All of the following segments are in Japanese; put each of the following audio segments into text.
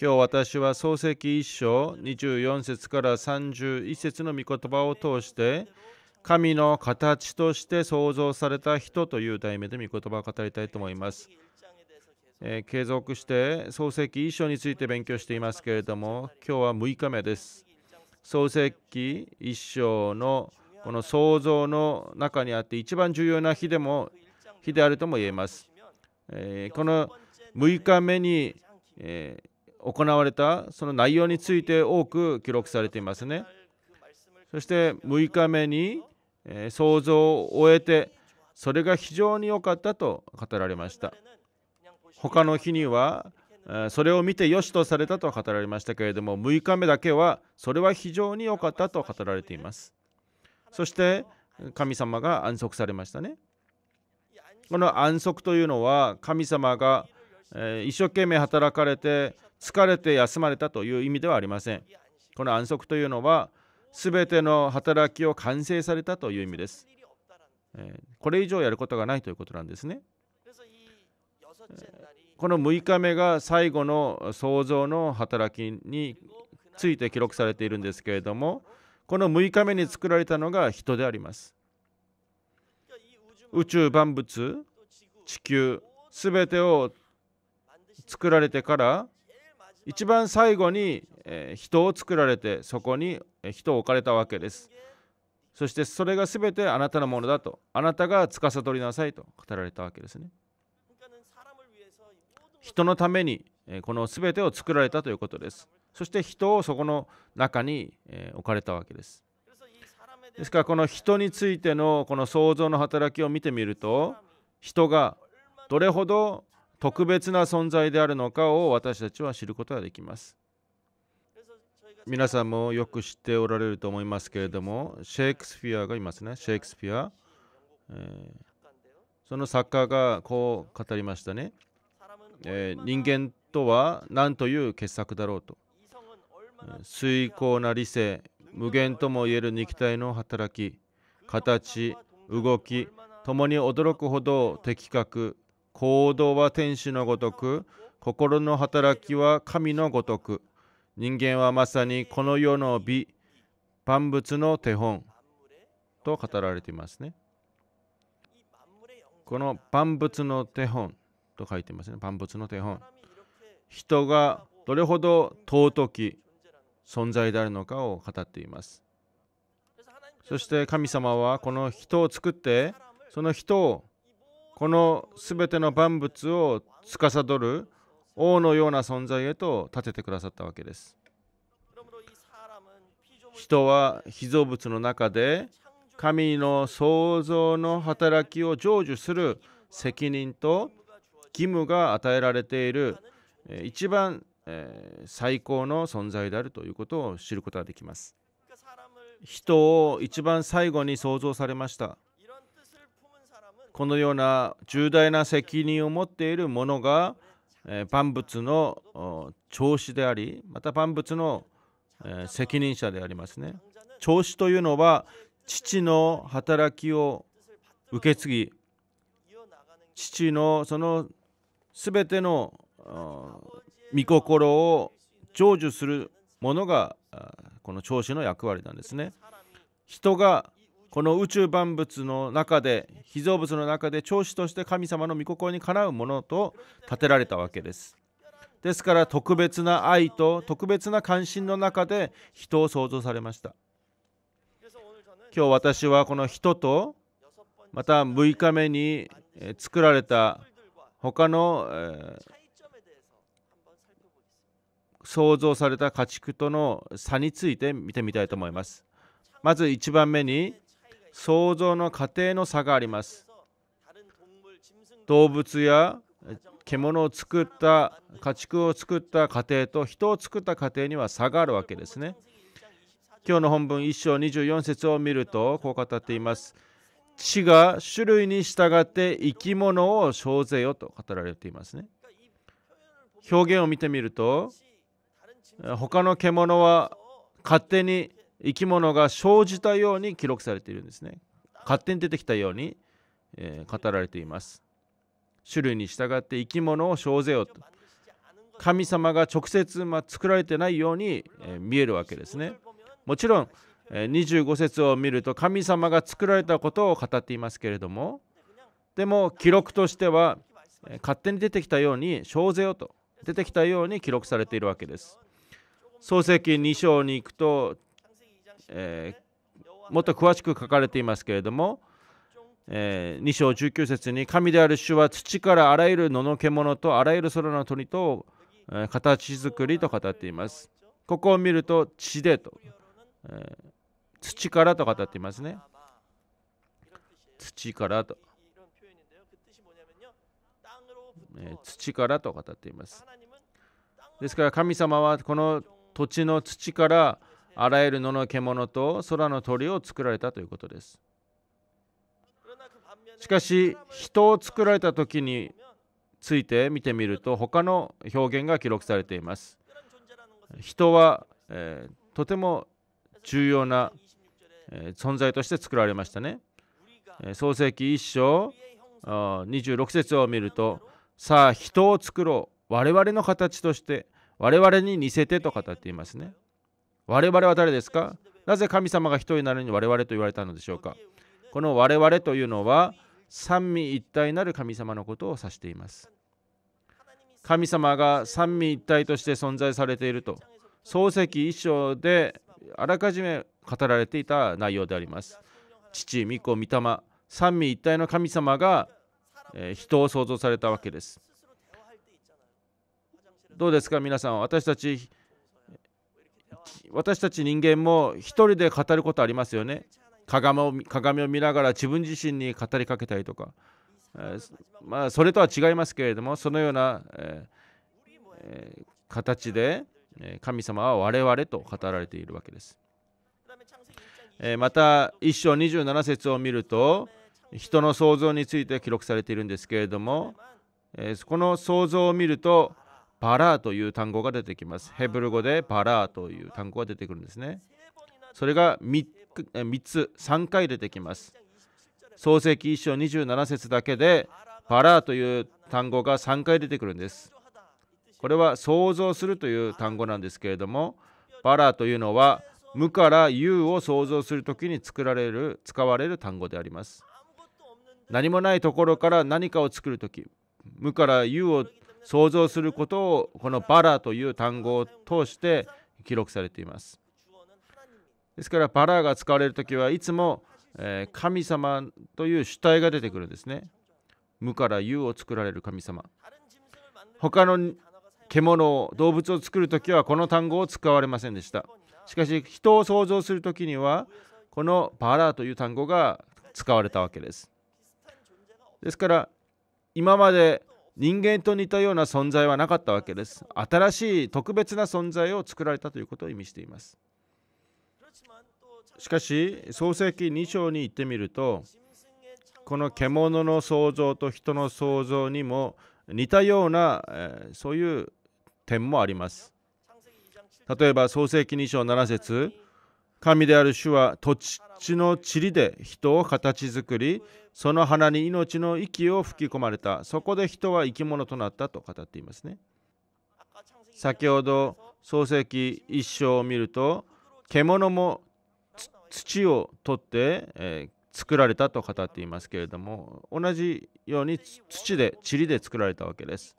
今日私は創世記1章24節から31節の御言葉を通して神の形として創造された人という題名で御言葉を語りたいと思います。えー、継続して世記1章について勉強していますけれども今日は6日目です世記1章のこの創造の中にあって一番重要な日でも日であるとも言えます、えー、この6日目にえー、行われたその内容について多く記録されていますね。そして6日目に、えー、想像を終えてそれが非常に良かったと語られました。他の日にはそれを見てよしとされたと語られましたけれども6日目だけはそれは非常に良かったと語られていますそして神様が安息されましたねこの安息というのは神様がえー、一生懸命働かれて疲れて休まれたという意味ではありません。この安息というのは全ての働きを完成されたという意味です。えー、これ以上やることがないということなんですね。えー、この6日目が最後の創造の働きについて記録されているんですけれどもこの6日目に作られたのが人であります。宇宙万物地球全てを作られてから一番最後に、え人を作られてそこに人を置かれたわけです。そしてそれが全てあなたのものだとあなたが司りなさいと語られたわけですね。人のためにこの全てを作られたということです。そして人をそこの中に置かれたわけです。ですからこの人についてのこの創造の働きを見てみると人がどれほど特別な存在であるのかを私たちは知ることができます。皆さんもよく知っておられると思いますけれども、シェイクスピアがいますね、シェイクスピア。えー、その作家がこう語りましたね、えー、人間とは何という傑作だろうと。崇高な理性、無限ともいえる肉体の働き、形、動き、ともに驚くほど的確、行動は天使のごとく心の働きは神のごとく人間はまさにこの世の美万物の手本と語られていますねこの万物の手本と書いてますね万物の手本人がどれほど尊き存在であるのかを語っていますそして神様はこの人を作ってその人をこの全ての万物を司る王のような存在へと立ててくださったわけです。人は被造物の中で神の創造の働きを成就する責任と義務が与えられている一番最高の存在であるということを知ることができます。人を一番最後に創造されました。このような重大な責任を持っているものが、え万物の調子でありまた万物の、え責任者でありますね調子というのは父の働きを受け継ぎ父のその全ての御心を成就するものがこの調子の役割なんですね。人がこの宇宙万物の中で被造物の中で長子として神様の御心にかなうものと立てられたわけですですから特別な愛と特別な関心の中で人を創造されました今日私はこの人とまた6日目に作られた他の、え創造された家畜との差について見てみたいと思いますまず1番目に創造の過程の差があります動物や獣を作った家畜を作った過程と人を作った過程には差があるわけですね今日の本文1章24節を見るとこう語っています地が種類に従って生き物を生ぜよと語られていますね表現を見てみると他の獣は勝手に生き物が生じたように記録されているんですね勝手に出てきたように、えー、語られています種類に従って生き物を生ぜよと神様が直接、ま作られてないように、え見えるわけですねもちろん、え25節を見ると神様が作られたことを語っていますけれどもでも記録としては、え勝手に出てきたように生ぜよと出てきたように記録されているわけです創世記2章に行くとえー、もっと詳しく書かれていますけれども、えー、2章19節に神である主は土からあらゆる野の獣とあらゆる空の鳥と、えー、形作りと語っています。ここを見ると地でと、えー、土からと語っていますね。土からと、え土からと語っています。ですから神様はこの土地の土からあらゆる野の獣と空の鳥を作られたということですしかし人を作られた時について見てみると他の表現が記録されています人は、えー、とても重要な、えー、存在として作られましたね、えー、創世紀1章26節を見るとさあ人を作ろう我々の形として我々に似せてと語っていますね我々は誰ですかなぜ神様が一人なのに我々と言われたのでしょうかこの我々というのは三位一体なる神様のことを指しています。神様が三位一体として存在されていると漱石一章であらかじめ語られていた内容であります。父、御子、御霊、三位一体の神様が、え人を創造されたわけです。どうですか皆さん私たち私たち人間も一人で語ることありますよね鏡を鏡を見ながら自分自身に語りかけたりとか、えー、まあ、それとは違いますけれどもそのような、えー、形で神様は我々と語られているわけです、えー、また1章27節を見ると人の創造について記録されているんですけれども、えこの創造を見るとパラーという単語が出てきます。ヘブル語でパラーという単語が出てくるんですね。それが 3, 3つ、3回出てきます。創世記1章27節だけでパラーという単語が3回出てくるんです。これは想像するという単語なんですけれども、パラーというのは無から有を想像するときに作られる使われる単語であります。何もないところから何かを作るとき、無から有を想像することをこのバラという単語を通して記録されています。ですからバラが使われる時はいつも神様という主体が出てくるんですね。無から有を作られる神様。他の獣を動物を作る時はこの単語を使われませんでした。しかし人を想像する時にはこのバラという単語が使われたわけです。ですから今まで人間と似たような存在はなかったわけです新しい特別な存在を作られたということを意味していますしかし創世記2章に行ってみるとこの獣の創造と人の創造にも似たような、えそういう点もあります例えば創世記2章7節神である主は土地の塵で人を形作りその花に命の息を吹き込まれたそこで人は生き物となったと語っていますね先ほど創世記一章を見ると獣も土を取って、えー、作られたと語っていますけれども同じように土で塵で作られたわけです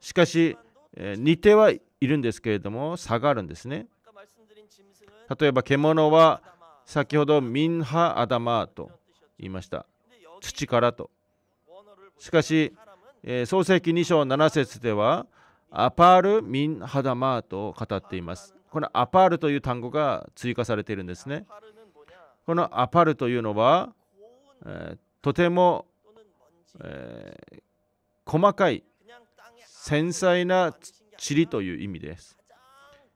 しかし、えー、似てはいるんですけれども差があるんですね例えば獣は先ほどミンハ・アダマーと言いました土からとしかし、えー、創世記2章7節ではアパール・ミン・ハダマーと語っていますこのアパールという単語が追加されているんですねこのアパールというのは、えー、とても、えー、細かい繊細な塵という意味です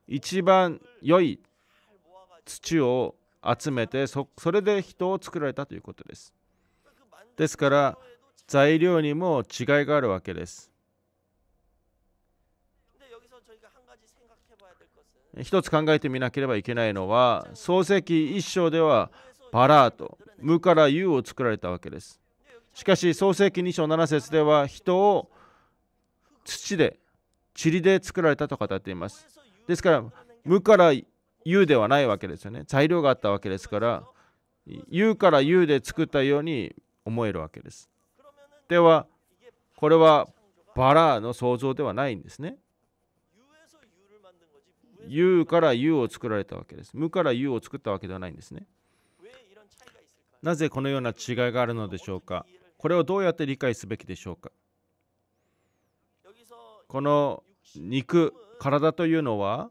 一番良い土を集めてそれで人を作られたということですですから材料にも違いがあるわけです一つ考えてみなければいけないのは創世記一章ではバラーと無から有を作られたわけですしかし創世記2章7節では人を土で塵で作られたと語っていますですから無から U ではないわけですよね材料があったわけですから U から U で作ったように思えるわけですではこれはバラの想像ではないんですね U から U を作られたわけです無から U を作ったわけではないんですねなぜこのような違いがあるのでしょうかこれをどうやって理解すべきでしょうかこの肉体というのは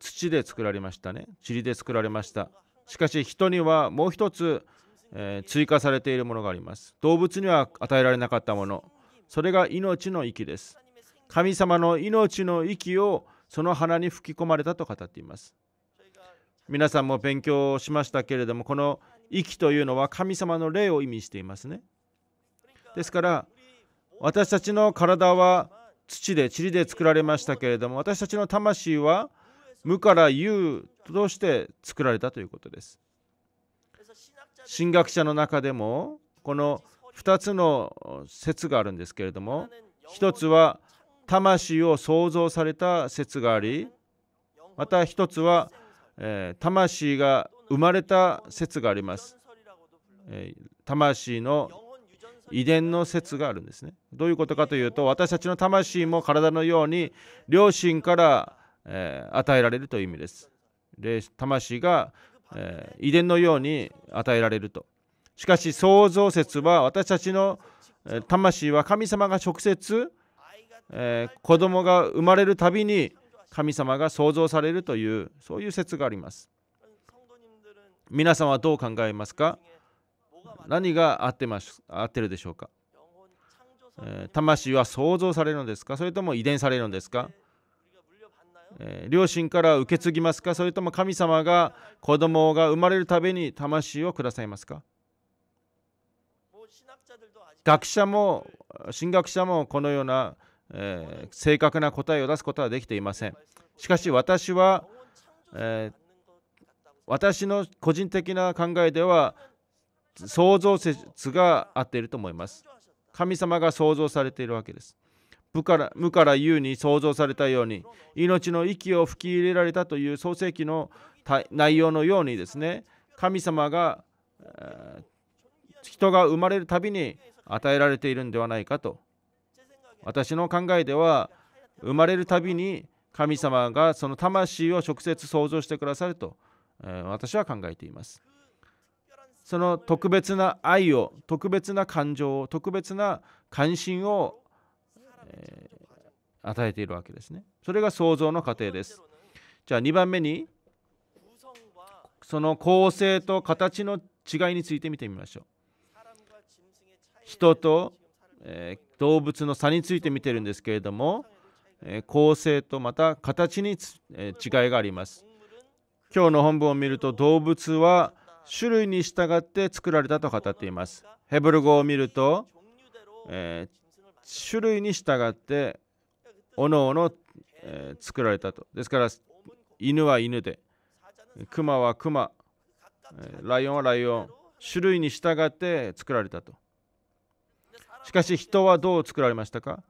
土で作られましたね塵で作られましたしかし人にはもう一つ、えー、追加されているものがあります動物には与えられなかったものそれが命の息です神様の命の息をその花に吹き込まれたと語っています皆さんも勉強しましたけれどもこの息というのは神様の霊を意味していますねですから私たちの体は土で塵で作られましたけれども私たちの魂は無から有として作られたということです神学者の中でもこの2つの説があるんですけれども1つは魂を創造された説がありまた1つは、え魂が生まれた説があります、え魂の遺伝の説があるんですねどういうことかというと私たちの魂も体のように両親からえー、与えられるという意味です。で魂が、えー、遺伝のように与えられると。しかし創造説は私たちの魂は神様が直接、えー、子供が生まれるたびに神様が創造されるというそういう説があります。皆さんはどう考えますか何が合ってます合ってるでしょうか、えー、魂は創造されるのですかそれとも遺伝されるのですかえー、両親から受け継ぎますかそれとも神様が子供が生まれるたびに魂をくださいますか学者も神学者もこのような、えー、正確な答えを出すことはできていませんしかし私は、えー、私の個人的な考えでは創造説が合っていると思います神様が創造されているわけです無から無から有に創造されたように命の息を吹き入れられたという創世記の内容のようにですね神様が、え人が生まれるたびに与えられているんではないかと私の考えでは生まれるたびに神様がその魂を直接創造してくださると、え私は考えていますその特別な愛を特別な感情を特別な関心をえ与えているわけですね。それが創造の過程です。じゃあ2番目にその構成と形の違いについて見てみましょう。人と、えー、動物の差について見てるんですけれども、えー、構成とまた形に、えー、違いがあります。今日の本文を見ると動物は種類に従って作られたと語っています。ヘブル語を見ると、えー、種類に従っておのおの、え作られたと。ですから犬は犬で、熊は熊、ライオンはライオン、種類に従って作られたと。しかし人はどう作られましたか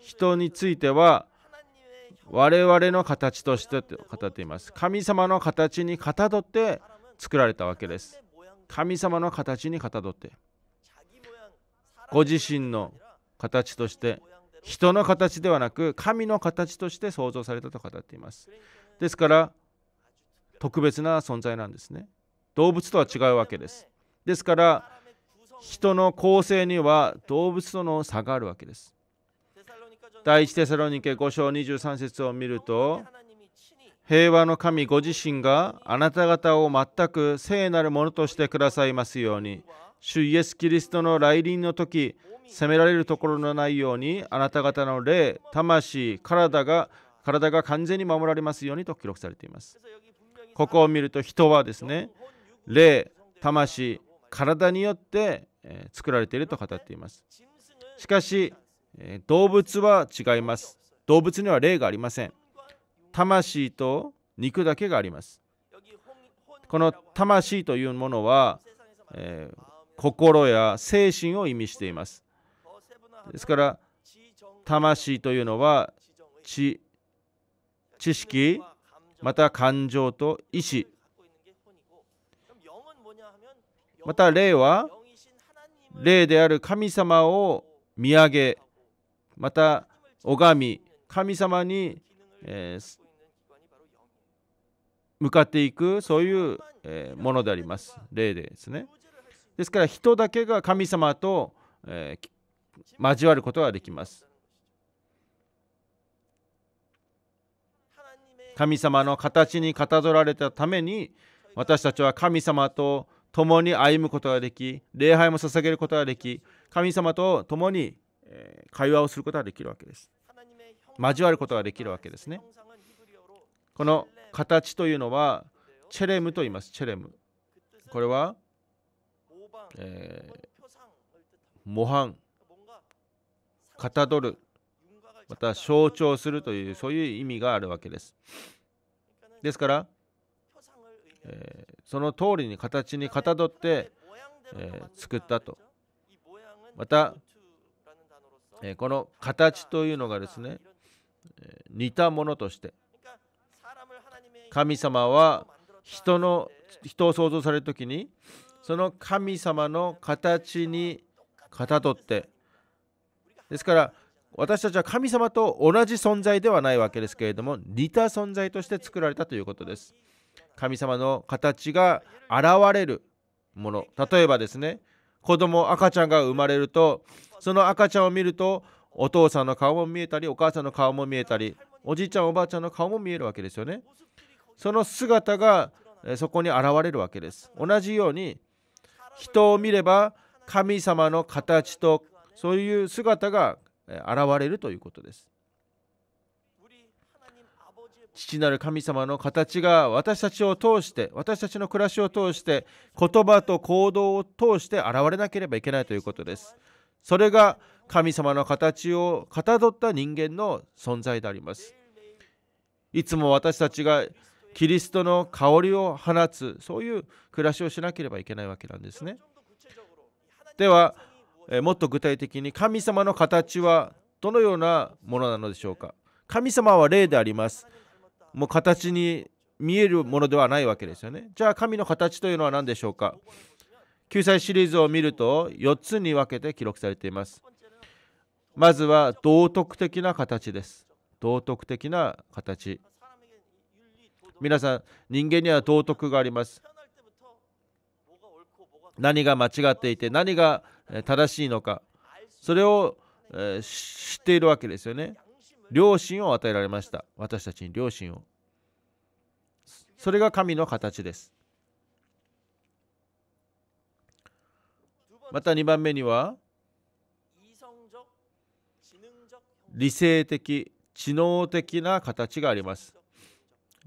人については我々の形として語っています。神様の形にかたどって作られたわけです。神様の形にかたどって。ご自身の形として人の形ではなく神の形として創造されたと語っていますですから特別な存在なんですね動物とは違うわけですですから人の構成には動物との差があるわけです第1テサロニケ5章23節を見ると平和の神ご自身があなた方を全く聖なるものとしてくださいますように主イエス・キリストの来臨の時、責められるところのないように、あなた方の霊、魂、体が体が完全に守られますようにと記録されています。ここを見ると人はですね、霊、魂、体によって作られていると語っています。しかし、動物は違います。動物には霊がありません。魂と肉だけがあります。この魂というものは、えー、心や精神を意味しています。ですから、魂というのは知、知識、また感情と意志、また霊は、霊である神様を見上げ、また拝み、神様に、えー、向かっていく、そういう、えー、ものであります。霊でですね。ですから人だけが神様と、えー、交わることができます神様の形にかたどられたために私たちは神様と共に歩むことができ礼拝も捧げることができ神様と共に会話をすることができるわけです交わることができるわけですねこの形というのはチェレムと言いますチェレムこれはえー、模範かたどるまた象徴するというそういう意味があるわけですですから、えー、その通りに形にかたどって、えー、作ったとまた、えこの形というのがですね、え似たものとして神様は人の人を創造される時に、その神様の形にかたどってですから私たちは神様と同じ存在ではないわけですけれども似た存在として作られたということです神様の形が現れるもの例えばですね子供赤ちゃんが生まれるとその赤ちゃんを見るとお父さんの顔も見えたりお母さんの顔も見えたりおじいちゃんおばあちゃんの顔も見えるわけですよねその姿がそこに現れるわけです同じように人を見れば神様の形とそういう姿が現れるということです。父なる神様の形が私たちを通して私たちの暮らしを通して言葉と行動を通して現れなければいけないということです。それが神様の形をかたどった人間の存在であります。いつも私たちがキリストの香りを放つそういう暮らしをしなければいけないわけなんですねではもっと具体的に神様の形はどのようなものなのでしょうか神様は霊でありますもう形に見えるものではないわけですよねじゃあ神の形というのは何でしょうか救済シリーズを見ると4つに分けて記録されていますまずは道徳的な形です道徳的な形皆さん人間には道徳があります何が間違っていて何が正しいのかそれを、え知っているわけですよね良心を与えられました私たちに良心をそれが神の形ですまた2番目には理性的知能的な形があります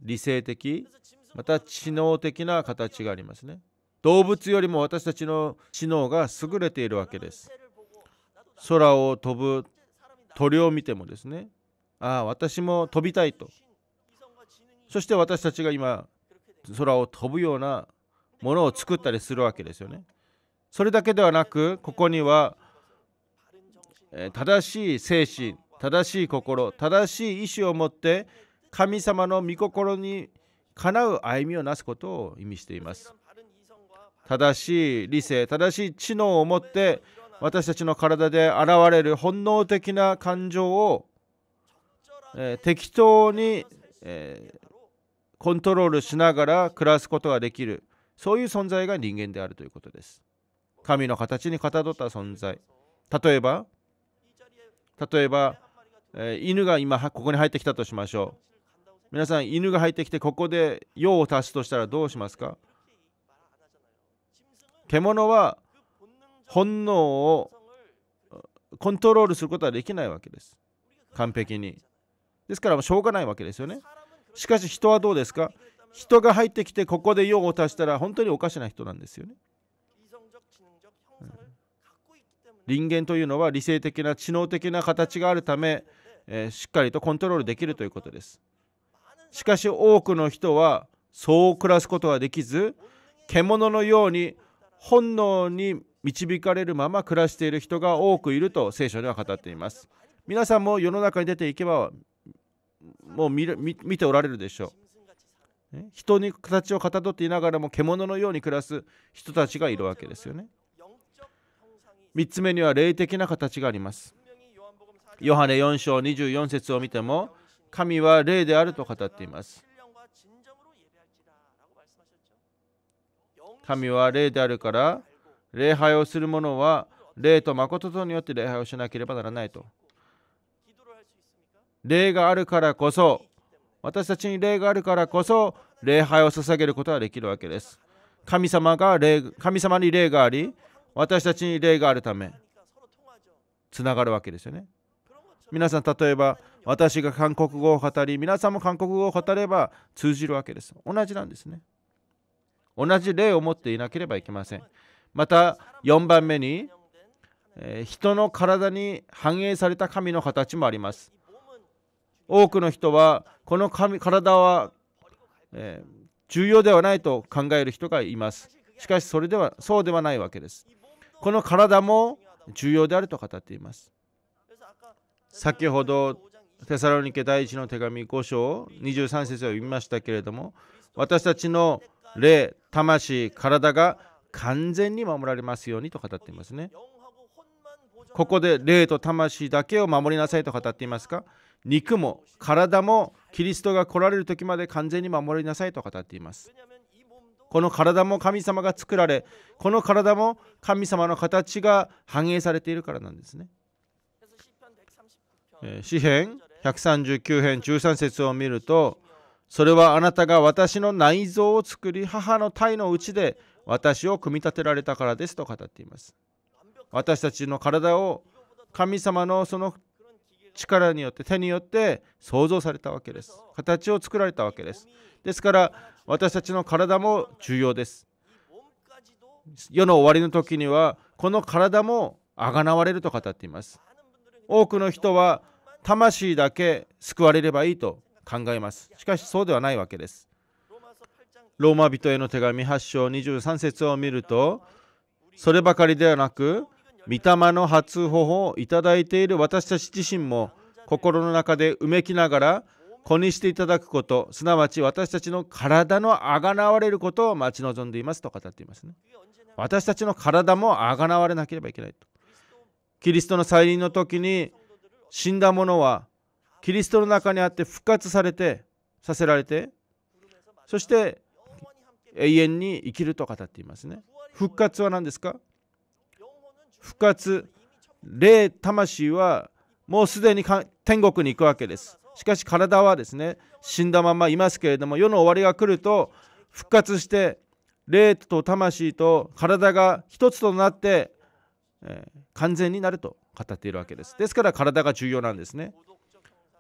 理性的また知能的な形がありますね動物よりも私たちの知能が優れているわけです空を飛ぶ鳥を見てもですねああ私も飛びたいとそして私たちが今空を飛ぶようなものを作ったりするわけですよねそれだけではなくここには正しい精神正しい心正しい意志を持って神様の御心にかなう歩みをなすことを意味しています正しい理性正しい知能を持って私たちの体で現れる本能的な感情を、えー、適当に、えー、コントロールしながら暮らすことができるそういう存在が人間であるということです神の形にかたどった存在例えば例えば、えー、犬が今ここに入ってきたとしましょう皆さん犬が入ってきてここで用を足すとしたらどうしますか獣は本能をコントロールすることはできないわけです完璧にですからしょうがないわけですよねしかし人はどうですか人が入ってきてここで用を足したら本当におかしな人なんですよね、人間というのは理性的な知能的な形があるため、えー、しっかりとコントロールできるということですしかし多くの人はそう暮らすことはできず獣のように本能に導かれるまま暮らしている人が多くいると聖書では語っています皆さんも世の中に出ていけばもう見ておられるでしょう人に形をかたどっていながらも獣のように暮らす人たちがいるわけですよね3つ目には霊的な形がありますヨハネ4章24節を見ても神は霊であると語っています。神は霊であるから、礼拝をする者は霊と誠とによって礼拝をしなければならないと。霊があるからこそ、私たちに霊があるからこそ、礼拝を捧げることができるわけです。神様が霊神様に霊があり、私たちに霊があるため、つながるわけですよね。皆さん、例えば、私が韓国語を語り皆さんも韓国語を語れば通じるわけです同じなんですね同じ例を持っていなければいけませんまた4番目に、えー、人の体に反映された神の形もあります多くの人はこの神体は、えー、重要ではないと考える人がいますしかしそれではそうではないわけですこの体も重要であると語っています先ほどテサロニケ第一の手紙5章23節を読みましたけれども私たちの霊、魂、体が完全に守られますようにと語っていますね。ここで霊と魂だけを守りなさいと語っていますか肉も体もキリストが来られる時まで完全に守りなさいと語っています。この体も神様が作られ、この体も神様の形が反映されているからなんですね。詩篇139編13節を見るとそれはあなたが私の内臓を作り母の体のうちで私を組み立てられたからですと語っています私たちの体を神様のその力によって手によって創造されたわけです形を作られたわけですですから私たちの体も重要です世の終わりの時にはこの体もあがなわれると語っています多くの人は魂だけ救われればいいと考えますしかしそうではないわけですローマ人への手紙8章23節を見るとそればかりではなく御霊の初歩をいただいている私たち自身も心の中でうめきながら子にしていただくことすなわち私たちの体のあがなわれることを待ち望んでいますと語っていますね私たちの体もあがなわれなければいけないとキリストの再臨の時に死んだ者はキリストの中にあって復活されてさせられてそして永遠に生きると語っていますね復活は何ですか復活霊魂はもうすでに天国に行くわけですしかし体はですね死んだままいますけれども世の終わりが来ると復活して霊と魂と体が一つとなってえー、完全になると語っているわけです。ですから体が重要なんですね。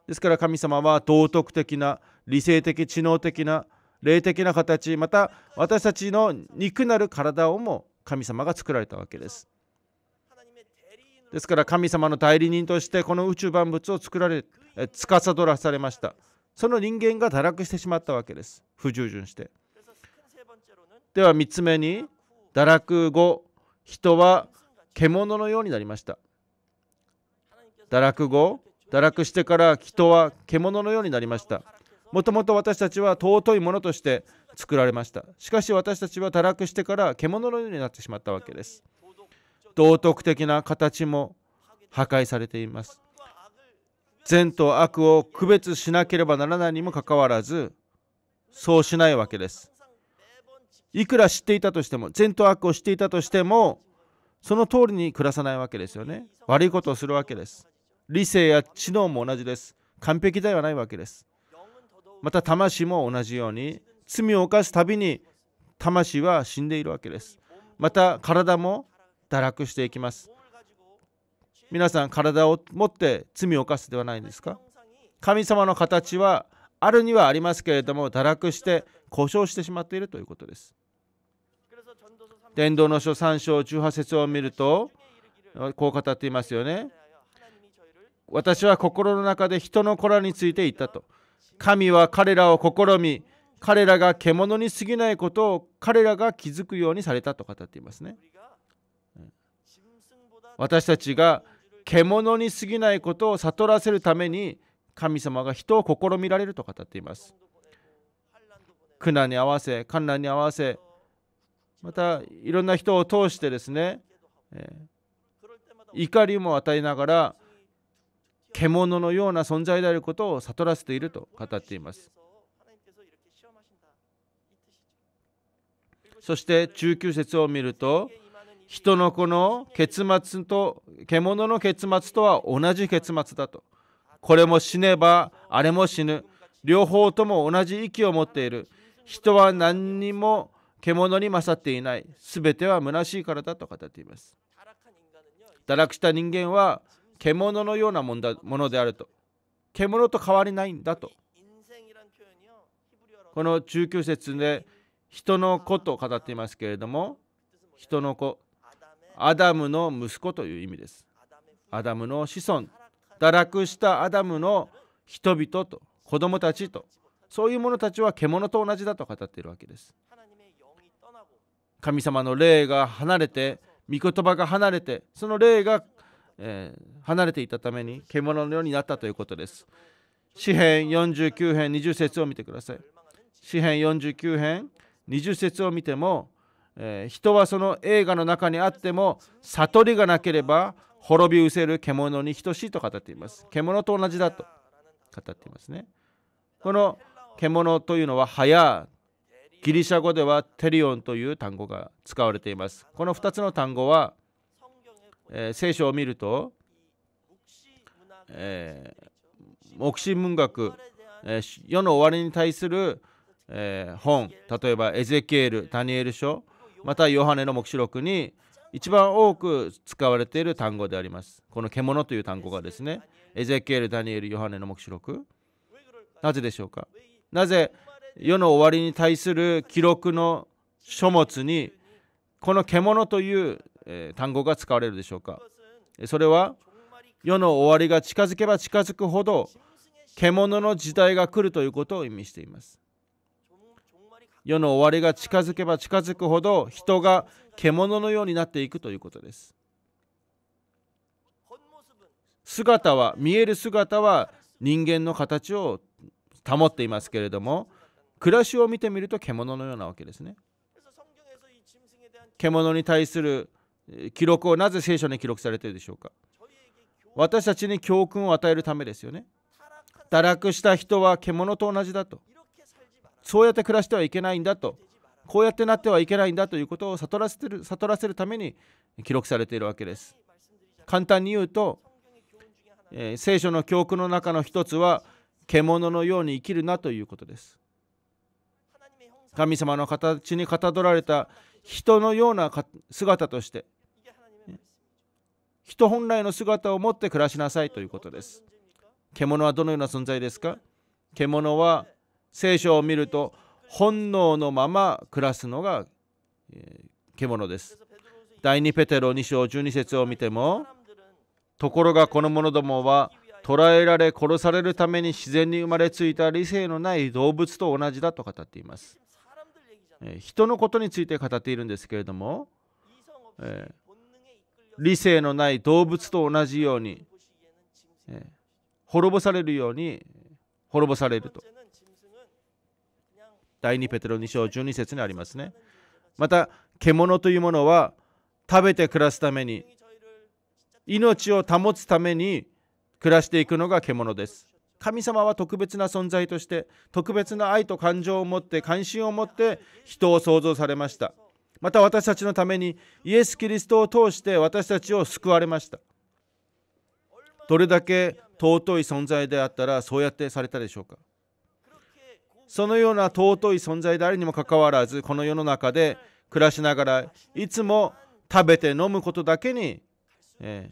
ですから神様は道徳的な理性的知能的な霊的な形また私たちの肉なる体をも神様が作られたわけです。ですから神様の代理人としてこの宇宙万物を作られ司らされました。その人間が堕落してしまったわけです。不従順して。では3つ目に堕落後人は獣のようになりました堕落後堕落してから人は獣のようになりましたもともと私たちは尊いものとして作られましたしかし私たちは堕落してから獣のようになってしまったわけです道徳的な形も破壊されています善と悪を区別しなければならないにもかかわらずそうしないわけですいくら知っていたとしても善と悪を知っていたとしてもその通りに暮らさないわけですよね。悪いことをするわけです。理性や知能も同じです。完璧ではないわけです。また魂も同じように罪を犯すたびに魂は死んでいるわけです。また体も堕落していきます。皆さん体を持って罪を犯すではないんですか神様の形はあるにはありますけれども堕落して故障してしまっているということです。伝道の書3章18節を見るとこう語っていますよね私は心の中で人の子らについて言ったと神は彼らを試み彼らが獣に過ぎないことを彼らが気づくようにされたと語っていますね私たちが獣に過ぎないことを悟らせるために神様が人を試みられると語っています苦難に合わせ観難に合わせまたいろんな人を通してですね、えー、怒りも与えながら獣のような存在であることを悟らせていると語っていますそして中級説を見ると人の子の結末と獣の結末とは同じ結末だとこれも死ねばあれも死ぬ両方とも同じ息を持っている人は何にも獣に勝っていない全ては虚しいからだと語っています堕落した人間は獣のようなものであると獣と変わりないんだとこの19節で人の子と語っていますけれども人の子アダムの息子という意味ですアダムの子孫堕落したアダムの人々と子供たちとそういう者たちは獣と同じだと語っているわけです神様の霊が離れて御言葉が離れてその霊が、えー、離れていたために獣のようになったということです詩編49編20節を見てください詩編49編20節を見ても、えー、人はその映画の中にあっても悟りがなければ滅び失せる獣に等しいと語っています獣と同じだと語っていますねこの獣というのは「はギリシャ語ではテリオンという単語が使われています。この2つの単語は、えー、聖書を見ると、えー、黙示文学、えー、世の終わりに対する、えー、本例えばエゼキエルダニエル書またヨハネの黙示録に一番多く使われている単語でありますこの獣という単語がですねエゼキエルダニエルヨハネの黙示録なぜでしょうかなぜ世の終わりに対する記録の書物にこの獣という単語が使われるでしょうかそれは世の終わりが近づけば近づくほど獣の時代が来るということを意味しています世の終わりが近づけば近づくほど人が獣のようになっていくということです姿は見える姿は人間の形を保っていますけれども暮らしを見てみると獣のようなわけですね。獣に対する記録をなぜ聖書に記録されているでしょうか私たちに教訓を与えるためですよね。堕落した人は獣と同じだと。そうやって暮らしてはいけないんだと。こうやってなってはいけないんだということを悟らせる悟らせるために記録されているわけです。簡単に言うと、えー、聖書の教訓の中の一つは獣のように生きるなということです。神様の形にかたどられた人のような姿として人本来の姿を持って暮らしなさいということです獣はどのような存在ですか獣は聖書を見ると本能のまま暮らすのが獣です第2ペテロ2章12節を見てもところがこの者どもは捕らえられ殺されるために自然に生まれついた理性のない動物と同じだと語っていますえ人のことについて語っているんですけれども、え理性のない動物と同じように、え滅ぼされるように滅ぼされると第2ペテロ2章12節にありますねまた獣というものは食べて暮らすために命を保つために暮らしていくのが獣です神様は特別な存在として特別な愛と感情を持って関心を持って人を創造されましたまた私たちのためにイエス・キリストを通して私たちを救われましたどれだけ尊い存在であったらそうやってされたでしょうかそのような尊い存在であるにもかかわらずこの世の中で暮らしながらいつも食べて飲むことだけに、え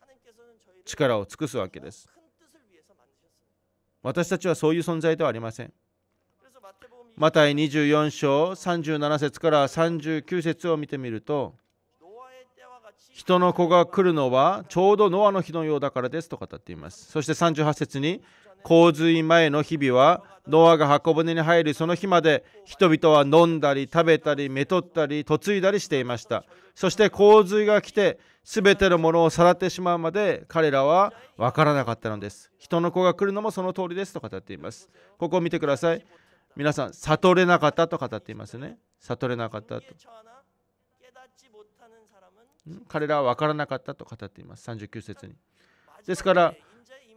ー、力を尽くすわけです私たちはそういう存在ではありません。マタイ24章37節から39節を見てみると、人の子が来るのはちょうどノアの日のようだからですと語っています。そして38節に、洪水前の日々はノアが箱舟に入るその日まで人々は飲んだり食べたりめとったり嫁いだりしていましたそして洪水が来て全てのものをさらってしまうまで彼らは分からなかったのです人の子が来るのもその通りですと語っていますここを見てください皆さん悟れなかったと語っていますね悟れなかったと彼らは分からなかったと語っています39節にですから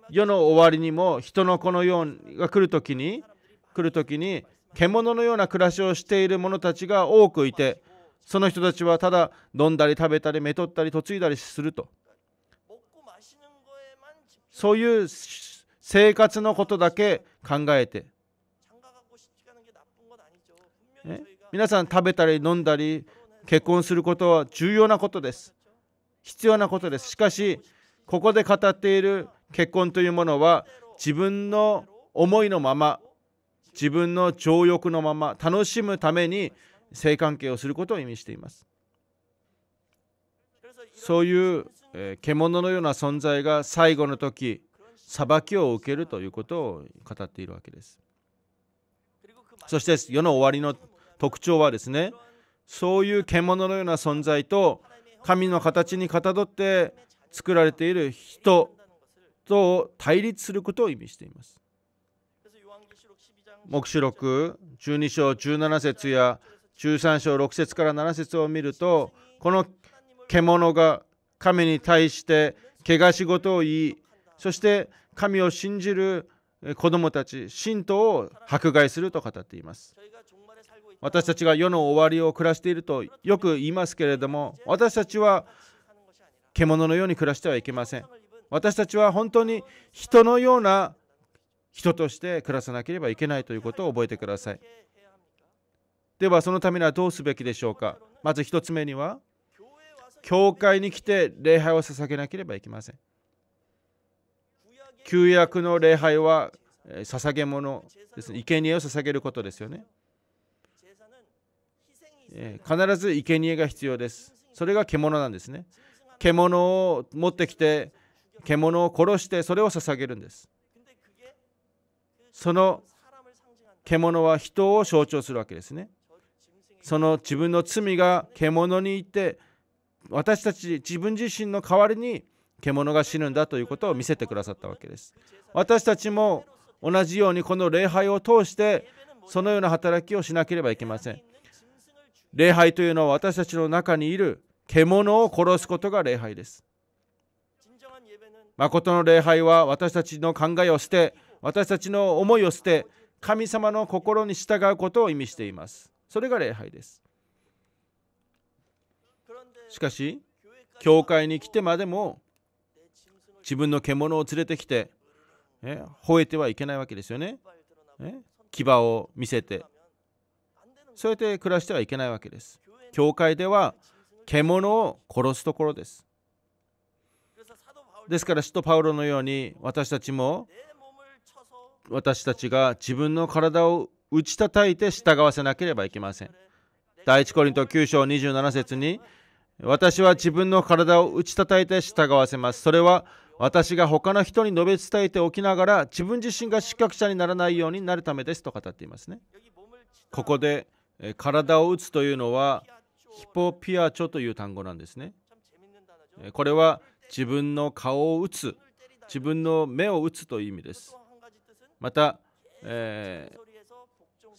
世の終わりにも人の子のようが来るときに来るときに獣のような暮らしをしている者たちが多くいてその人たちはただ飲んだり食べたりめとったり嫁いだりするとそういう生活のことだけ考えて、皆さん食べたり飲んだり結婚することは重要なことです必要なことですしかしここで語っている結婚というものは自分の思いのまま自分の情欲のまま楽しむために性関係をすることを意味していますそういう、え獣のような存在が最後の時裁きを受けるということを語っているわけですそして世の終わりの特徴はですねそういう獣のような存在と神の形にかたどって作られている人と対立することを意味しています。黙示録12章17節や13章6節から7節を見るとこの獣が神に対して汚し事を言いそして神を信じる子供たち信徒を迫害すると語っています私たちが世の終わりを暮らしているとよく言いますけれども私たちは獣のように暮らしてはいけません私たちは本当に人のような人として暮らさなければいけないということを覚えてくださいではそのためにはどうすべきでしょうかまず1つ目には教会に来て礼拝を捧げなければいけません旧約の礼拝は捧げ物ですね生贄を捧げることですよね必ず生贄が必要ですそれが獣なんですね獣を持ってきて獣を殺してそれを捧げるんですその獣は人を象徴するわけですねその自分の罪が獣にいて私たち自分自身の代わりに獣が死ぬんだということを見せてくださったわけです私たちも同じようにこの礼拝を通してそのような働きをしなければいけません礼拝というのは私たちの中にいる獣を殺すことが礼拝です誠の礼拝は私たちの考えを捨て私たちの思いを捨て神様の心に従うことを意味していますそれが礼拝ですしかし教会に来てまでも自分の獣を連れてきて、え吠えてはいけないわけですよねえ牙を見せてそうやって暮らしてはいけないわけです教会では獣を殺すところですですから使徒パウロのように私たちも私たちが自分の体を打ち叩いて従わせなければいけません。第一コリント9章27節に私は自分の体を打ち叩いて従わせます。それは私が他の人に述べ伝えておきながら自分自身が失格者にならないようになるためですと語っていますね。ここで体を打つというのはヒポピアチョという単語なんですね。これは自分の顔を打つ、自分の目を打つという意味です。また、えー、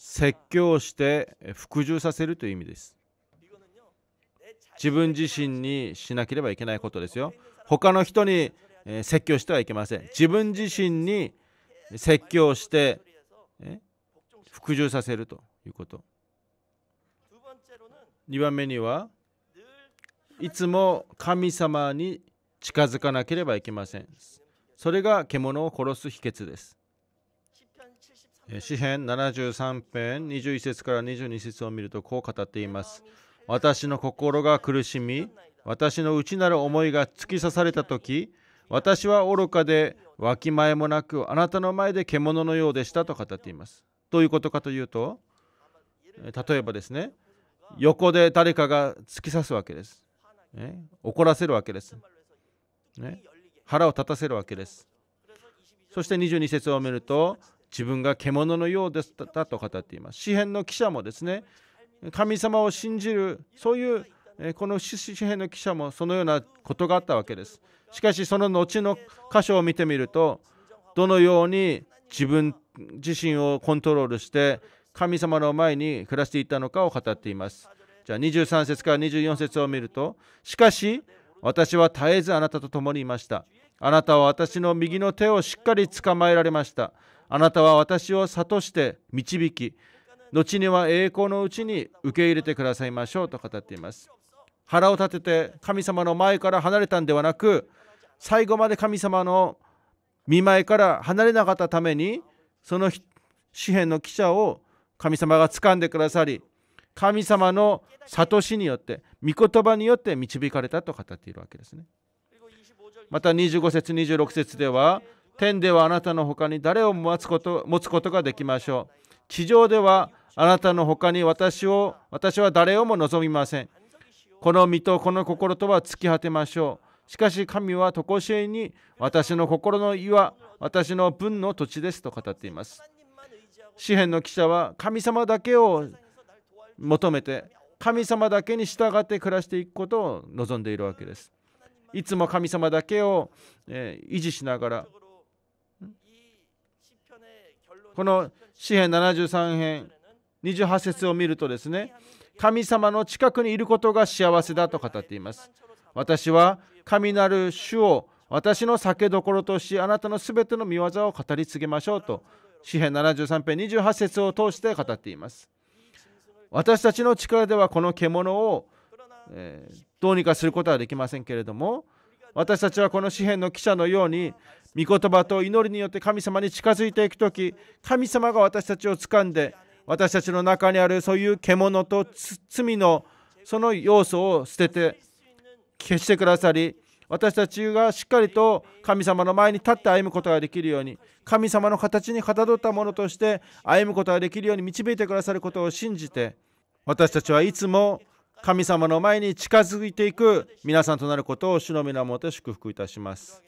説教して服従させるという意味です。自分自身にしなければいけないことですよ。他の人に説教してはいけません。自分自身に説教して服従させるということ。2番目にはいつも神様に近づかなければいけません。それが獣を殺す秘訣です。詩編73編21節から22節を見るとこう語っています。私の心が苦しみ、私の内なる思いが突き刺された時、私は愚かでわきまえもなくあなたの前で獣のようでしたと語っています。どういうことかというと、例えばですね、横で誰かが突き刺すわけです。ね、怒らせるわけです、ね。腹を立たせるわけです。そして22節を見ると、自分が獣のようでしたと語っています。詩篇の記者もですね、神様を信じる、そういうこの詩篇の記者もそのようなことがあったわけです。しかしその後の箇所を見てみると、どのように自分自身をコントロールして神様の前に暮らしていたのかを語っています。じゃあ23節から24節を見ると、しかし私は絶えずあなたと共にいました。あなたは私の右の手をしっかり捕まえられました。あなたは私を諭して導き、後には栄光のうちに受け入れてくださいましょうと語っています。腹を立てて神様の前から離れたんではなく、最後まで神様の見舞いから離れなかったために、その詩篇の記者を神様が掴んでくださり、神様の諭しによって、御言葉によって導かれたと語っているわけですね。また25節26節では天ではあなたの他に誰を持つこと持つことができましょう。地上ではあなたの他に私を私は誰をも望みません。この身とこの心とは突き果てましょう。しかし神は常しえに私の心の岩、私の分の土地ですと語っています。詩篇の記者は神様だけを求めて神様だけに従って暮らしていくことを望んでいるわけです。いつも神様だけを、維持しながらこの詩編73編28節を見るとですね神様の近くにいることが幸せだと語っています私は神なる主を私の酒どころとしあなたのすべての見業を語り継ぎましょうと詩編73編28節を通して語っています私たちの力ではこの獣を、えー、どうにかすることはできませんけれども私たちはこの詩編の記者のように御言葉と祈りによって神様に近づいていく時神様が私たちを掴んで私たちの中にあるそういう獣と罪のその要素を捨てて消してくださり私たちがしっかりと神様の前に立って歩むことができるように神様の形にかたどったものとして歩むことができるように導いてくださることを信じて私たちはいつも神様の前に近づいていく皆さんとなることを主の皆もて祝福いたします。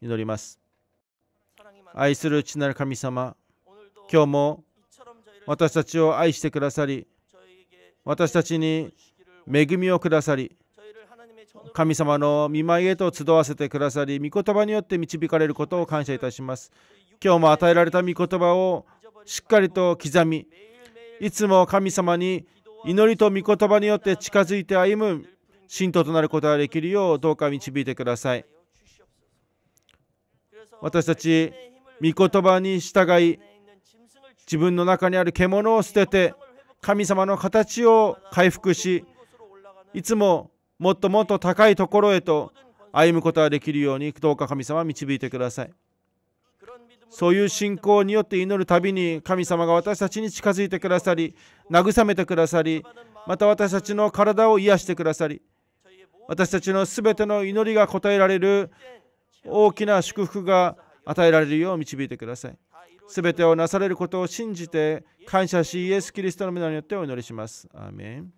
祈ります愛する父なる神様今日も私たちを愛してくださり私たちに恵みをくださり神様の見舞いへと集わせてくださり御言葉によって導かれることを感謝いたします今日も与えられた御言葉をしっかりと刻みいつも神様に祈りと御言葉によって近づいて歩む信徒となることができるようどうか導いてください私たち御言葉に従い自分の中にある獣を捨てて神様の形を回復しいつももっともっと高いところへと歩むことができるようにどうか神様導いてくださいそういう信仰によって祈るたびに神様が私たちに近づいてくださり慰めてくださりまた私たちの体を癒してくださり私たちの全ての祈りが応えられる大きな祝福が与えられるよう導いてください。すべてをなされることを信じて感謝し、イエス・キリストの皆によってお祈りします。アーメン